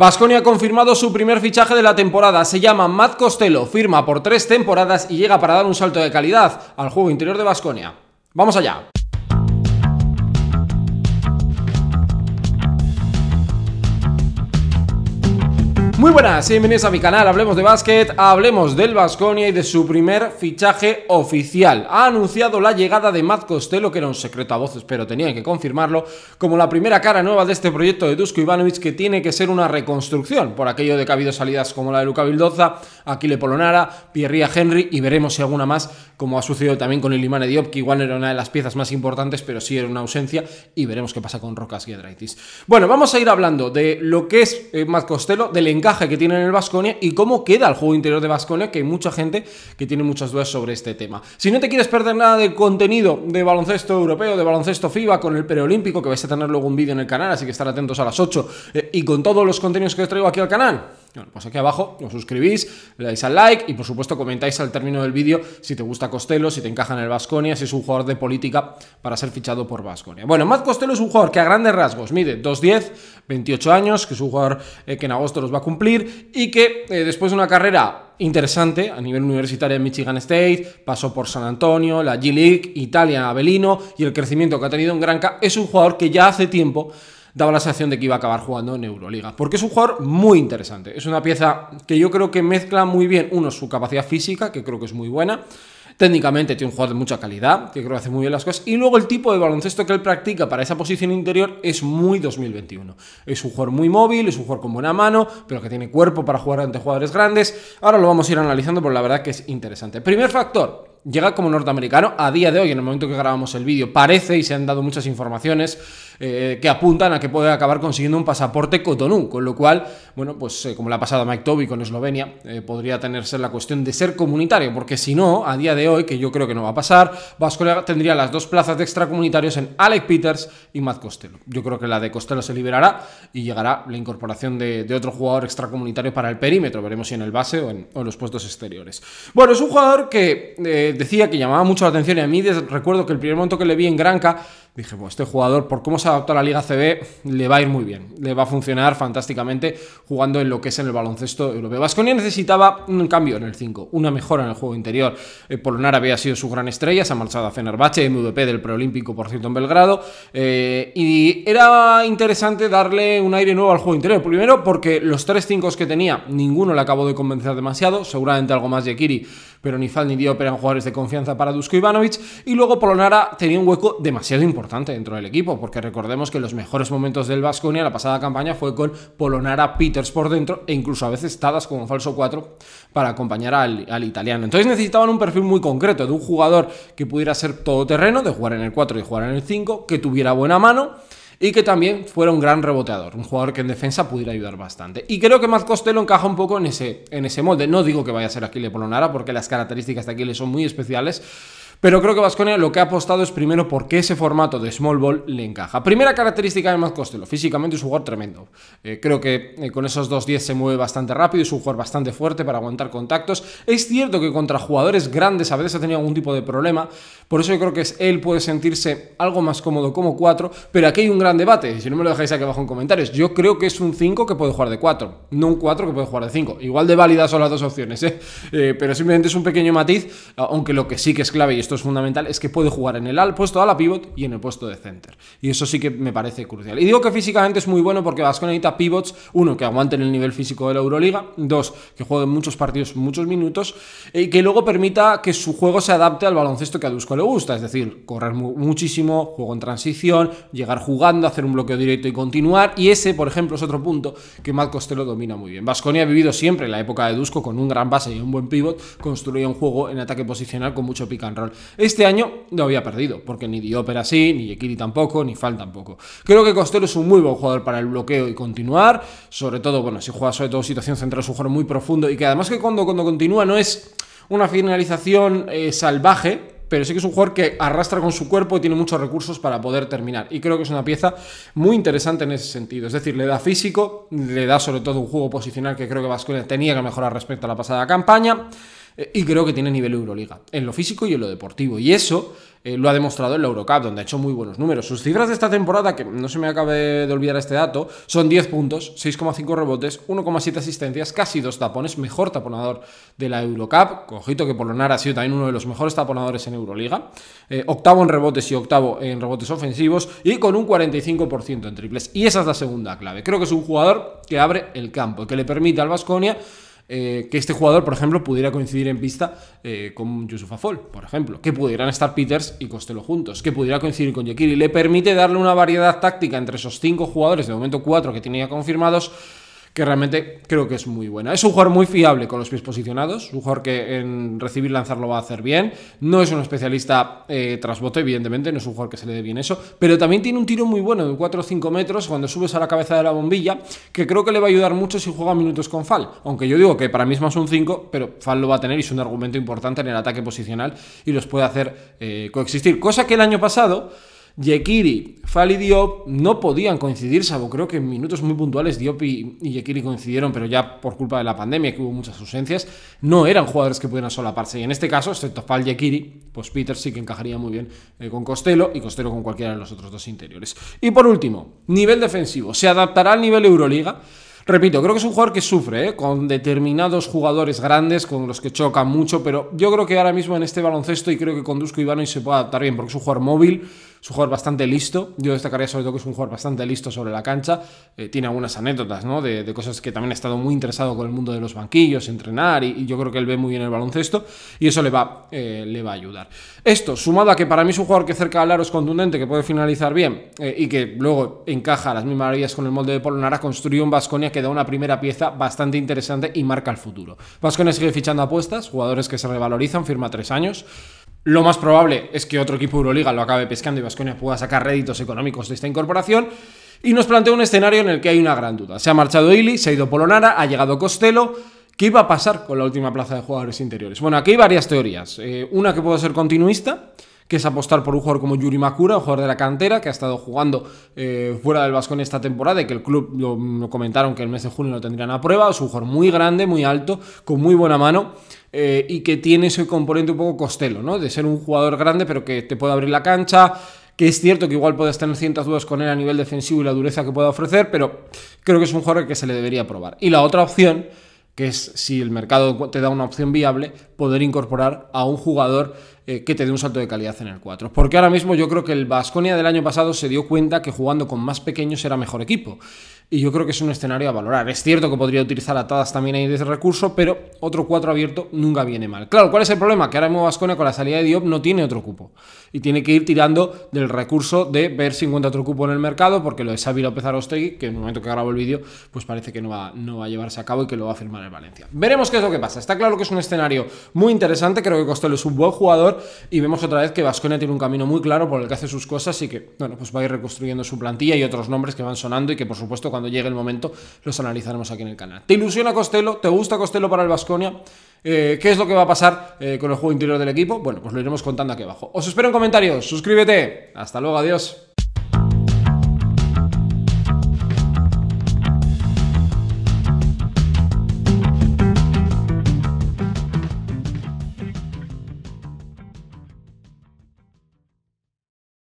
Vasconia ha confirmado su primer fichaje de la temporada. Se llama Matt Costello, firma por tres temporadas y llega para dar un salto de calidad al juego interior de Vasconia. Vamos allá. Muy buenas, bienvenidos a mi canal, hablemos de básquet, hablemos del Vasconia y de su primer fichaje oficial. Ha anunciado la llegada de Matt Costello, que era un secreto a voces, pero tenía que confirmarlo, como la primera cara nueva de este proyecto de Dusko Ivanovic, que tiene que ser una reconstrucción, por aquello de que ha habido salidas como la de Luca Vildoza, Aquile Polonara, Pierria Henry, y veremos si alguna más, como ha sucedido también con Ilimane Diop, que igual era una de las piezas más importantes, pero sí era una ausencia, y veremos qué pasa con Rocas Giedraitis. Bueno, vamos a ir hablando de lo que es eh, Matt Costello, del encargo que tiene en el basconia y cómo queda el juego interior de basconia que hay mucha gente que tiene muchas dudas sobre este tema. Si no te quieres perder nada de contenido de baloncesto europeo, de baloncesto FIBA, con el preolímpico, que vais a tener luego un vídeo en el canal, así que estar atentos a las 8, eh, y con todos los contenidos que os traigo aquí al canal, bueno, pues aquí abajo os suscribís, le dais al like y por supuesto comentáis al término del vídeo si te gusta Costello, si te encaja en el Vasconia, si es un jugador de política para ser fichado por Vasconia. Bueno, Matt Costello es un jugador que a grandes rasgos mide 2'10, 28 años, que es un jugador eh, que en agosto los va a cumplir y que eh, después de una carrera interesante a nivel universitario en Michigan State, pasó por San Antonio, la G-League, Italia, Avelino y el crecimiento que ha tenido en Granca, es un jugador que ya hace tiempo daba la sensación de que iba a acabar jugando en Euroliga. Porque es un jugador muy interesante. Es una pieza que yo creo que mezcla muy bien, uno, su capacidad física, que creo que es muy buena. Técnicamente tiene un jugador de mucha calidad, que creo que hace muy bien las cosas. Y luego el tipo de baloncesto que él practica para esa posición interior es muy 2021. Es un jugador muy móvil, es un jugador con buena mano, pero que tiene cuerpo para jugar ante jugadores grandes. Ahora lo vamos a ir analizando, pero la verdad que es interesante. Primer factor, llega como norteamericano a día de hoy, en el momento que grabamos el vídeo. Parece, y se han dado muchas informaciones, eh, que apuntan a que puede acabar consiguiendo un pasaporte Cotonou, con lo cual, bueno, pues eh, como le ha pasado a Mike Toby con Eslovenia, eh, podría tenerse la cuestión de ser comunitario, porque si no, a día de hoy, que yo creo que no va a pasar, Vasco tendría las dos plazas de extracomunitarios en Alec Peters y Matt Costello. Yo creo que la de Costello se liberará y llegará la incorporación de, otro jugador extracomunitario para el perímetro, veremos si en el base o en, o en los puestos exteriores. Bueno, es un jugador que decía que llamaba mucho la atención y a mí recuerdo que el primer momento que le vi en Granca dije, pues este jugador, por cómo se adaptó a la Liga CB, le va a ir muy bien, le va a funcionar fantásticamente jugando en lo que es en el baloncesto europeo. Vasconia necesitaba un cambio en el 5, una mejora en el juego interior. Eh, Polonara había sido su gran estrella, se ha marchado a Fenerbahce, MVP del preolímpico, por cierto, en Belgrado, eh, y era interesante darle un aire nuevo al juego interior. Primero, porque los tres 5 que tenía, ninguno le acabó de convencer demasiado, seguramente algo más de pero ni Fal ni Diop eran jugadores de confianza para Dusko Ivanovic, y luego Polonara tenía un hueco demasiado importante dentro del equipo, porque recordemos que los mejores momentos del Vasconia la pasada campaña fue con Polonara, Peters por dentro e incluso a veces Tadas como falso 4 para acompañar al, italiano. Entonces necesitaban un perfil muy concreto de un jugador que pudiera ser todoterreno, de jugar en el 4 y jugar en el 5, que tuviera buena mano y que también fuera un gran reboteador, un jugador que en defensa pudiera ayudar bastante. Y creo que Matt Costello encaja un poco en ese, en ese molde. No digo que vaya a ser Aquile Polonara, porque las características de Aquile son muy especiales, pero creo que Vasconia lo que ha apostado es primero porque ese formato de small ball le encaja. Primera característica de Matt Costello, físicamente es un jugador tremendo. Eh, creo que eh, con esos 2-10 se mueve bastante rápido, es un jugador bastante fuerte para aguantar contactos. Es cierto que contra jugadores grandes a veces ha tenido algún tipo de problema, por eso yo creo que él puede sentirse algo más cómodo como 4, pero aquí hay un gran debate, si no me lo dejáis aquí abajo en comentarios. Yo creo que es un 5 que puede jugar de 4, no un 4 que puede jugar de 5. Igual de válidas son las dos opciones, ¿eh? pero simplemente es un pequeño matiz, aunque lo que sí que es clave y esto es fundamental, es que puede jugar en el puesto a la pivot y en el puesto de center. Y eso sí que me parece crucial. Y digo que físicamente es muy bueno porque Vasconi necesita pivots, uno, que aguanten el nivel físico de la Euroliga, dos, que jueguen muchos partidos, muchos minutos, y eh, que luego permita que su juego se adapte al baloncesto que a Dusko le gusta, es decir, correr muchísimo, juego en transición, llegar jugando, hacer un bloqueo directo y continuar, y ese, por ejemplo, es otro punto que Matt Costello domina muy bien. Vasconia ha vivido siempre en la época de Dusko con un gran base y un buen pivot, construía un juego en ataque posicional con mucho pick and roll. Este año lo había perdido, porque ni Diop era así, ni Yekiri tampoco, ni Fal tampoco. Creo que Costello es un muy buen jugador para el bloqueo y continuar, sobre todo, bueno, si juega sobre todo situación central, es un jugador muy profundo y que además que cuando, cuando continúa no es una finalización eh, salvaje, pero sí que es un jugador que arrastra con su cuerpo y tiene muchos recursos para poder terminar. Y creo que es una pieza muy interesante en ese sentido. Es decir, le da físico, le da sobre todo un juego posicional que creo que Vasco tenía que mejorar respecto a la pasada campaña. Eh, y creo que tiene nivel Euroliga, en lo físico y en lo deportivo. Y eso eh, lo ha demostrado en la Eurocup, donde ha hecho muy buenos números. Sus cifras de esta temporada, que no se me acabe de olvidar este dato, son 10 puntos, 6,5 rebotes, 1,7 asistencias, casi dos tapones, mejor taponador de la Eurocup. Cojito que Polonar ha sido también uno de los mejores taponadores en Euroliga. Eh, octavo en rebotes y octavo en rebotes ofensivos y con un 45% en triples. Y esa es la segunda clave. Creo que es un jugador que abre el campo, que le permite al Vasconia eh, que este jugador, por ejemplo, pudiera coincidir en pista eh, con Yusuf Afol, por ejemplo, que pudieran estar Peters y Costello juntos, que pudiera coincidir con Yekiri. Le permite darle una variedad táctica entre esos cinco jugadores, de momento cuatro que tenía confirmados, que realmente creo que es muy buena. Es un jugador muy fiable con los pies posicionados, un jugador que en recibir lanzar lo va a hacer bien, no es un especialista eh, tras bote, evidentemente, no es un jugador que se le dé bien eso, pero también tiene un tiro muy bueno de 4 o 5 metros cuando subes a la cabeza de la bombilla, que creo que le va a ayudar mucho si juega minutos con Fal, aunque yo digo que para mí es más un 5, pero Fal lo va a tener y es un argumento importante en el ataque posicional y los puede hacer eh, coexistir, cosa que el año pasado... Yekiri, Fali Diop no podían coincidir, salvo creo que en minutos muy puntuales Diop y, Yekiri coincidieron, pero ya por culpa de la pandemia, que hubo muchas ausencias, no eran jugadores que pudieran solaparse. Y en este caso, excepto Fal Yekiri, pues Peter sí que encajaría muy bien eh, con Costello y Costello con cualquiera de los otros dos interiores. Y por último, nivel defensivo. ¿Se adaptará al nivel Euroliga? Repito, creo que es un jugador que sufre eh, con determinados jugadores grandes con los que choca mucho, pero yo creo que ahora mismo en este baloncesto y creo que con Dusko y se puede adaptar bien porque es un jugador móvil, es un jugador bastante listo. Yo destacaría sobre todo que es un jugador bastante listo sobre la cancha. Eh, tiene algunas anécdotas, De, cosas que también ha estado muy interesado con el mundo de los banquillos, entrenar, y, yo creo que él ve muy bien el baloncesto y eso le va, eh, le va a ayudar. Esto, sumado a que para mí es un jugador que cerca al aro es contundente, que puede finalizar bien eh, y que luego encaja las mismas maravillas con el molde de Polonara, construyó un Vasconia que da una primera pieza bastante interesante y marca el futuro. Vasconia sigue fichando apuestas, jugadores que se revalorizan, firma tres años. Lo más probable es que otro equipo de Euroliga lo acabe pescando y Vasconia pueda sacar réditos económicos de esta incorporación. Y nos plantea un escenario en el que hay una gran duda. Se ha marchado Ili, se ha ido Polonara, ha llegado Costello. ¿Qué iba a pasar con la última plaza de jugadores interiores? Bueno, aquí hay varias teorías. Eh, una que puedo ser continuista, que es apostar por un jugador como Yuri Makura, un jugador de la cantera, que ha estado jugando eh, fuera del Vascón esta temporada y que el club lo, comentaron que el mes de junio lo tendrían a prueba. Es un jugador muy grande, muy alto, con muy buena mano. Eh, y que tiene ese componente un poco costelo, ¿no? De ser un jugador grande, pero que te puede abrir la cancha, que es cierto que igual puedes tener ciertas dudas con él a nivel defensivo y la dureza que pueda ofrecer, pero creo que es un jugador que se le debería probar. Y la otra opción que es si el mercado te da una opción viable, poder incorporar a un jugador eh, que te dé un salto de calidad en el 4. Porque ahora mismo yo creo que el Vasconia del año pasado se dio cuenta que jugando con más pequeños era mejor equipo. Y yo creo que es un escenario a valorar. Es cierto que podría utilizar atadas también ahí de ese recurso, pero otro cuatro abierto nunca viene mal. Claro, ¿cuál es el problema? Que ahora mismo Vasconia con la salida de Diop no tiene otro cupo. Y tiene que ir tirando del recurso de ver si encuentra otro cupo en el mercado, porque lo de Xavi López Arostegui, que en el momento que grabo el vídeo, pues parece que no va, no va a llevarse a cabo y que lo va a firmar en Valencia. Veremos qué es lo que pasa. Está claro que es un escenario muy interesante. Creo que Costello es un buen jugador y vemos otra vez que Vasconia tiene un camino muy claro por el que hace sus cosas y que, bueno, pues va a ir reconstruyendo su plantilla y otros nombres que van sonando y que, por supuesto, cuando llegue el momento los analizaremos aquí en el canal. ¿Te ilusiona Costello? ¿Te gusta Costello para el Vasconia? Eh, ¿Qué es lo que va a pasar eh, con el juego interior del equipo? Bueno, pues lo iremos contando aquí abajo. Os espero en comentarios, suscríbete. Hasta luego, adiós.